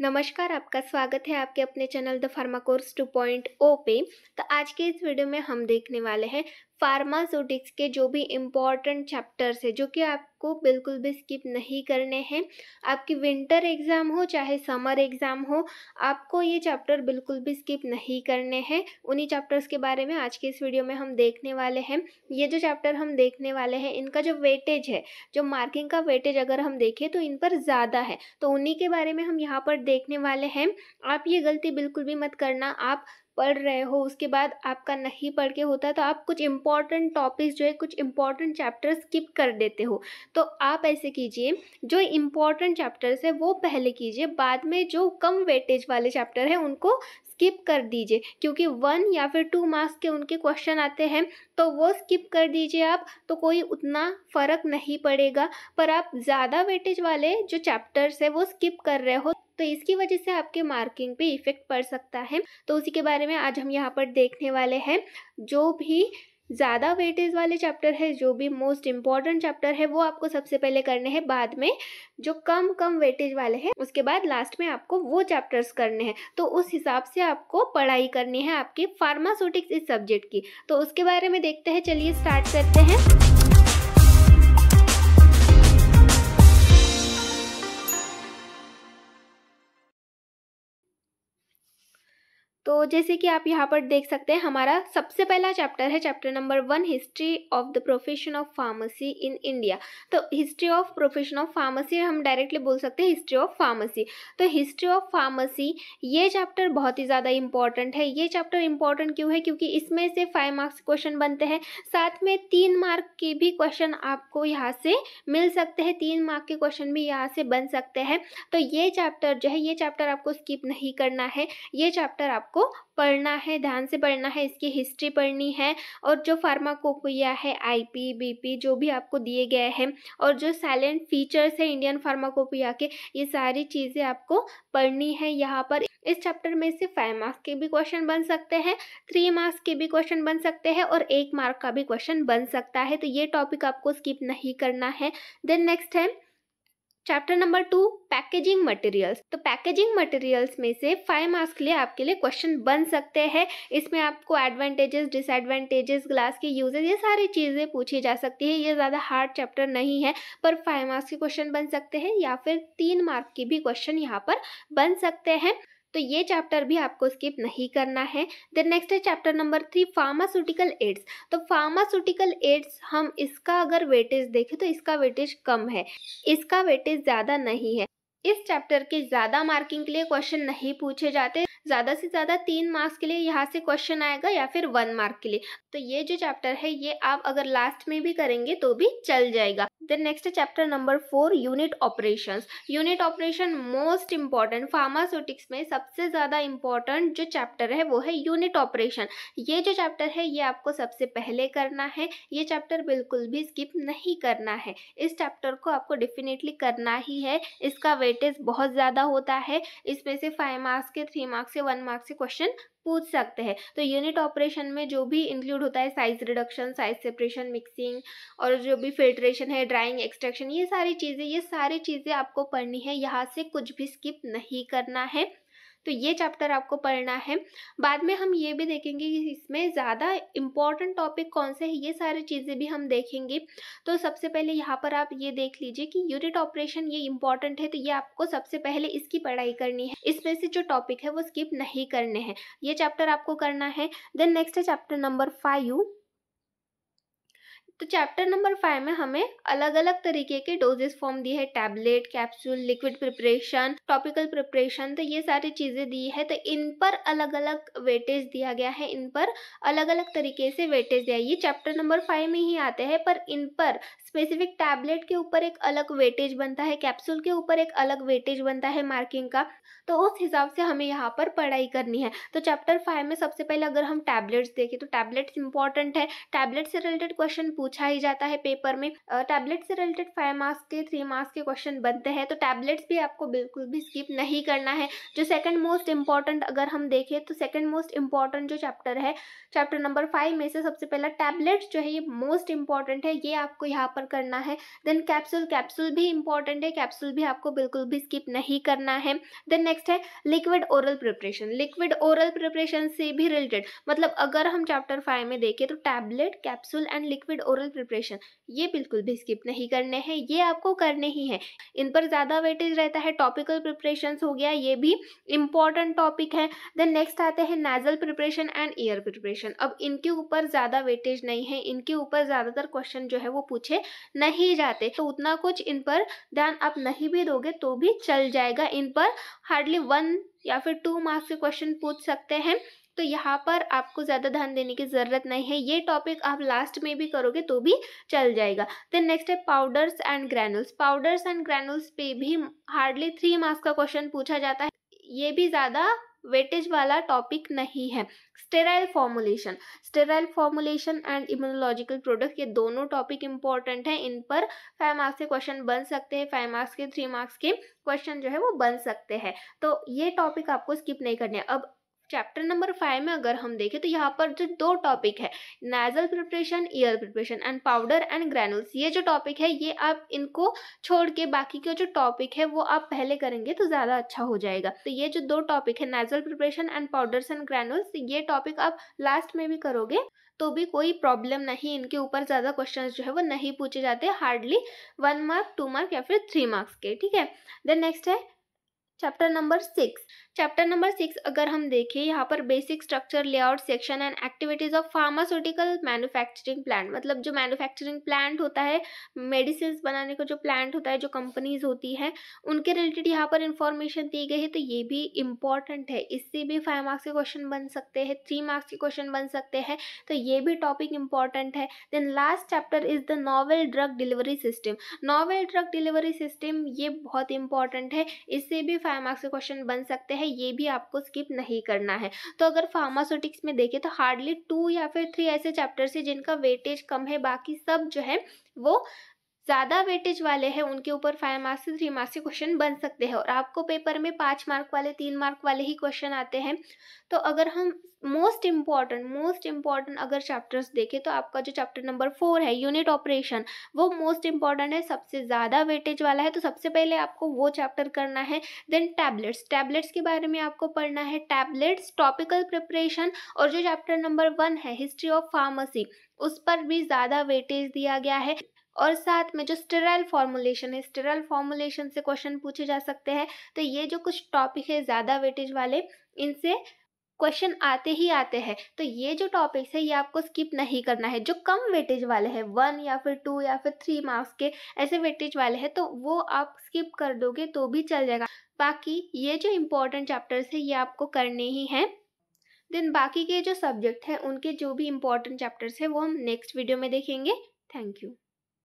नमस्कार आपका स्वागत है आपके अपने चैनल द फार्माकोर्स 2.0 पे तो आज के इस वीडियो में हम देखने वाले हैं फार्मास्यूटिक्स के जो भी इम्पॉर्टेंट चैप्टर्स है जो कि आपको बिल्कुल भी स्किप नहीं करने हैं आपकी विंटर एग्ज़ाम हो चाहे समर एग्ज़ाम हो आपको ये चैप्टर बिल्कुल भी स्किप नहीं करने हैं उन्हीं चैप्टर्स के बारे में आज के इस वीडियो में हम देखने वाले हैं ये जो चैप्टर हम देखने वाले हैं इनका जो वेटेज है जो मार्किंग का वेटेज अगर हम देखें तो इन पर ज़्यादा है तो उन्हीं के बारे में हम यहाँ पर देखने वाले हैं आप ये गलती बिल्कुल भी मत करना आप पढ़ रहे हो उसके बाद आपका नहीं पढ़ के होता तो आप कुछ इम्पॉर्टेंट टॉपिक्स जो है कुछ इम्पॉर्टेंट चैप्टर स्किप कर देते हो तो आप ऐसे कीजिए जो इम्पॉर्टेंट चैप्टर्स है वो पहले कीजिए बाद में जो कम वेटेज वाले चैप्टर हैं उनको स्किप कर दीजिए क्योंकि वन या फिर टू मार्क्स के उनके क्वेश्चन आते हैं तो वो स्किप कर दीजिए आप तो कोई उतना फ़र्क नहीं पड़ेगा पर आप ज़्यादा वेटेज वाले जो चैप्टर्स है वो स्किप कर रहे हो तो इसकी वजह से आपके मार्किंग पे इफेक्ट पड़ सकता है तो उसी के बारे में आज हम यहाँ पर देखने वाले हैं जो भी ज़्यादा वेटेज वाले चैप्टर है जो भी मोस्ट इम्पॉर्टेंट चैप्टर है वो आपको सबसे पहले करने हैं बाद में जो कम कम वेटेज वाले हैं उसके बाद लास्ट में आपको वो चैप्टर्स करने हैं तो उस हिसाब से आपको पढ़ाई करनी है आपकी फार्मास्यूटिक्स इस सब्जेक्ट की तो उसके बारे में देखते हैं चलिए स्टार्ट करते हैं तो जैसे कि आप यहाँ पर देख सकते हैं हमारा सबसे पहला चैप्टर है chapter number one history of the profession of pharmacy in India तो history of profession of pharmacy हम डायरेक्टली बोल सकते हैं हिस्ट्री ऑफ फार्मेसी तो हिस्ट्री ऑफ फार्मेसी ये चैप्टर बहुत ही ज़्यादा इंपॉर्टेंट है ये चैप्टर इंपॉर्टेंट क्यों है क्योंकि इसमें से फाइव मार्क्स क्वेश्चन बनते हैं साथ में तीन मार्क के भी क्वेश्चन आपको यहाँ से मिल सकते हैं तीन मार्क के क्वेश्चन भी यहाँ से बन सकते हैं तो ये चैप्टर जो है ये चैप्टर आपको स्किप नहीं करना है ये चैप्टर आप आपको पढ़ना है ध्यान से पढ़ना है इसकी हिस्ट्री पढ़नी है और जो फार्माकोपिया है आईपी बीपी जो भी आपको दिए गए हैं और जो साइलेंट फीचर्स है इंडियन फार्माकोपिया के ये सारी चीज़ें आपको पढ़नी है यहाँ पर इस चैप्टर में से फाइव मार्क्स के भी क्वेश्चन बन सकते हैं थ्री मार्क्स के भी क्वेश्चन बन सकते हैं और एक मार्क का भी क्वेश्चन बन सकता है तो ये टॉपिक आपको स्किप नहीं करना है then next time chapter number two packaging materials तो पैकेजिंग मटेरियल्स में से फाइव मार्क्स के लिए आपके लिए क्वेश्चन बन सकते हैं इसमें आपको एडवांटेजेस डिसएडवांटेजेस ग्लास के यूजेज ये सारी चीज़ें पूछी जा सकती है ये ज़्यादा हार्ड चैप्टर नहीं है पर फाइव मार्क्स के क्वेश्चन बन सकते हैं या फिर तीन मार्क के भी क्वेश्चन यहाँ पर बन सकते हैं तो ये चैप्टर भी आपको स्किप नहीं करना है देन नेक्स्ट है chapter number three pharmaceutical aids तो फार्मास्यूटिकल एड्स हम इसका अगर वेटेज देखें तो इसका वेटेज कम है इसका वेटेज ज़्यादा नहीं है इस चैप्टर के ज़्यादा मार्किंग के लिए क्वेश्चन नहीं पूछे जाते ज़्यादा से ज़्यादा तीन मार्क्स के लिए यहाँ से क्वेश्चन आएगा या फिर वन मार्क के लिए तो ये जो चैप्टर है ये आप अगर लास्ट में भी करेंगे तो भी चल जाएगा then next chapter number four unit operation unit operation most important pharmaceutics में सबसे ज़्यादा इम्पॉर्टेंट जो चैप्टर है वो है यूनिट ऑपरेशन ये जो चैप्टर है ये आपको सबसे पहले करना है ये चैप्टर बिल्कुल भी स्किप नहीं करना है इस चैप्टर को आपको डेफिनेटली करना ही है इसका वेटेज बहुत ज़्यादा होता है इसमें से फाइव मार्क्स के थ्री मार्क्स के वन मार्क्स के क्वेश्चन पूछ सकते हैं तो यूनिट ऑपरेशन में जो भी इंक्लूड होता है size reduction size separation mixing और जो भी फिल्ट्रेशन है ड्राइंग एक्सट्रैक्शन ये सारी चीज़ें ये सारी चीज़ें आपको पढ़नी है यहाँ से कुछ भी स्किप नहीं करना है तो ये चैप्टर आपको पढ़ना है बाद में हम ये भी देखेंगे कि इसमें ज़्यादा इम्पॉर्टेंट टॉपिक कौन से है ये सारी चीज़ें भी हम देखेंगे तो सबसे पहले यहाँ पर आप ये देख लीजिए कि यूनिट ऑपरेशन ये इम्पॉर्टेंट है तो ये आपको सबसे पहले इसकी पढ़ाई करनी है इसमें से जो टॉपिक है वो स्किप नहीं करने हैं ये चैप्टर आपको करना है देन नेक्स्ट है चैप्टर नंबर फाइव तो चैप्टर नंबर फाइव में हमें अलग अलग तरीके के डोजेस फॉर्म दी है tablet capsule liquid preparation topical preparation तो ये सारी चीज़ें दी है तो इन पर अलग अलग वेटेज दिया गया है इन पर अलग अलग तरीके से वेटेज दिया ये चैप्टर नंबर फाइव में ही आते हैं पर इन पर स्पेसिफिक टैबलेट के ऊपर एक अलग वेटेज बनता है कैप्सूल के ऊपर एक अलग वेटेज बनता है मार्किंग का तो उस हिसाब से हमें यहाँ पर पढ़ाई करनी है तो चैप्टर फाइव में सबसे पहले अगर हम टैबलेट्स देखें तो टैबलेट्स इंपॉर्टेंट है टैबलेट से रिलेटेड क्वेश्चन पूछ पूछा ही जाता है पेपर में टैबलेट से रिलेटेड फाइव मार्क्स के थ्री मार्क्स के क्वेश्चन बनते हैं तो टैबलेट्स भी आपको बिल्कुल भी स्किप नहीं करना है जो सेकंड मोस्ट इंपॉर्टेंट अगर हम देखें तो सेकंड मोस्ट इंपॉर्टेंट जो चैप्टर है चैप्टर नंबर फाइव में से सबसे पहला टैबलेट्स जो है ये मोस्ट इंपॉर्टेंट है ये आपको यहाँ पर करना है देन कैप्सूल कैप्सूल भी इंपॉर्टेंट है कैप्सूल भी आपको बिल्कुल भी स्किप नहीं करना है देन नेक्स्ट है liquid oral preparation liquid oral preparation से भी रिलेटेड मतलब अगर हम चैप्टर फाइव में देखें तो tablet capsule and liquid oral preparation ये बिल्कुल भी स्किप नहीं करने हैं ये आपको करने ही हैं इन पर ज़्यादा वेटेज रहता है टॉपिकल प्रिपरेशन हो गया ये भी इंपॉर्टेंट टॉपिक है देन नेक्स्ट आते हैं nasal preparation and ear preparation अब इनके ऊपर ज़्यादा वेटेज नहीं है इनके ऊपर ज़्यादातर क्वेश्चन जो है वो पूछे नहीं जाते तो उतना कुछ इन पर ध्यान आप नहीं भी दोगे तो भी चल जाएगा इन पर हार्डली वन या फिर टू मार्क्स के क्वेश्चन पूछ सकते हैं तो यहाँ पर आपको ज़्यादा ध्यान देने की ज़रूरत नहीं है ये टॉपिक आप लास्ट में भी करोगे तो भी चल जाएगा देन नेक्स्ट है powders and granules powders and granules पे भी हार्डली थ्री मार्क्स का क्वेश्चन पूछा जाता है ये भी ज़्यादा वेटेज वाला टॉपिक नहीं है sterile formulation sterile formulation and immunological product ये दोनों टॉपिक इंपॉर्टेंट हैं इन पर फाइव मार्क्स के क्वेश्चन बन सकते हैं फाइव मार्क्स के थ्री मार्क्स के क्वेश्चन जो है वो बन सकते हैं तो ये टॉपिक आपको स्किप नहीं करने अब चैप्टर नंबर फाइव में अगर हम देखें तो यहाँ पर जो दो टॉपिक है nasal preparation ear preparation and powder and granules ये जो टॉपिक है ये आप इनको छोड़ के बाकी के जो टॉपिक है वो आप पहले करेंगे तो ज़्यादा अच्छा हो जाएगा तो ये जो दो टॉपिक है nasal preparation and powders and granules ये टॉपिक आप लास्ट में भी करोगे तो भी कोई प्रॉब्लम नहीं इनके ऊपर ज़्यादा क्वेश्चन जो है वो नहीं पूछे जाते hardly one mark two mark या फिर थ्री मार्क्स के ठीक है देन नेक्स्ट है chapter number six chapter number six अगर हम देखें यहाँ पर basic structure layout section and activities of pharmaceutical manufacturing plant मतलब जो मैन्युफैक्चरिंग प्लांट होता है मेडिसिन बनाने का जो प्लांट होता है जो कंपनीज होती है उनके रिलेटेड यहाँ पर इंफॉर्मेशन दी गई है तो ये भी इंपॉर्टेंट है इससे भी फाइव मार्क्स के क्वेश्चन बन सकते हैं थ्री मार्क्स के क्वेश्चन बन सकते हैं तो ये भी टॉपिक इंपॉर्टेंट है then last chapter is the novel drug delivery system novel drug delivery system ये बहुत इंपॉर्टेंट है इससे भी फाइव मार्क्स के क्वेश्चन बन सकते हैं है ये भी आपको स्किप नहीं करना है तो अगर फार्मास्यूटिक्स में देखें तो हार्डली टू या फिर थ्री ऐसे चैप्टर्स है जिनका वेटेज कम है बाकी सब जो है वो ज़्यादा वेटेज वाले हैं उनके ऊपर फाइव मार्क्स से थ्री मार्क्स के क्वेश्चन बन सकते हैं और आपको पेपर में पाँच मार्क वाले तीन मार्क वाले ही क्वेश्चन आते हैं तो अगर हम मोस्ट इम्पॉर्टेंट मोस्ट इम्पॉर्टेंट अगर चैप्टर्स देखें तो आपका जो चैप्टर नंबर फोर है यूनिट ऑपरेशन वो मोस्ट इम्पॉर्टेंट है सबसे ज़्यादा वेटेज वाला है तो सबसे पहले आपको वो चैप्टर करना है देन टैबलेट्स टैबलेट्स के बारे में आपको पढ़ना है टैबलेट्स टॉपिकल प्रिपरेशन और जो चैप्टर नंबर वन है हिस्ट्री ऑफ फार्मेसी उस पर भी ज़्यादा वेटेज दिया गया है और साथ में जो स्टेरल फॉर्मुलेशन है स्टेराइल फॉर्मुलेशन से क्वेश्चन पूछे जा सकते हैं तो ये जो कुछ टॉपिक है ज़्यादा वेटेज वाले इनसे क्वेश्चन आते ही आते हैं तो ये जो टॉपिक्स है ये आपको स्किप नहीं करना है जो कम वेटेज वाले हैं वन या फिर टू या फिर थ्री मार्क्स के ऐसे वेटेज वाले हैं तो वो आप स्किप कर दोगे तो भी चल जाएगा बाकी ये जो इम्पोर्टेंट चैप्टर्स है ये आपको करने ही हैं देन बाकी के जो सब्जेक्ट हैं उनके जो भी इम्पोर्टेंट चैप्टर्स है वो हम नेक्स्ट वीडियो में देखेंगे थैंक यू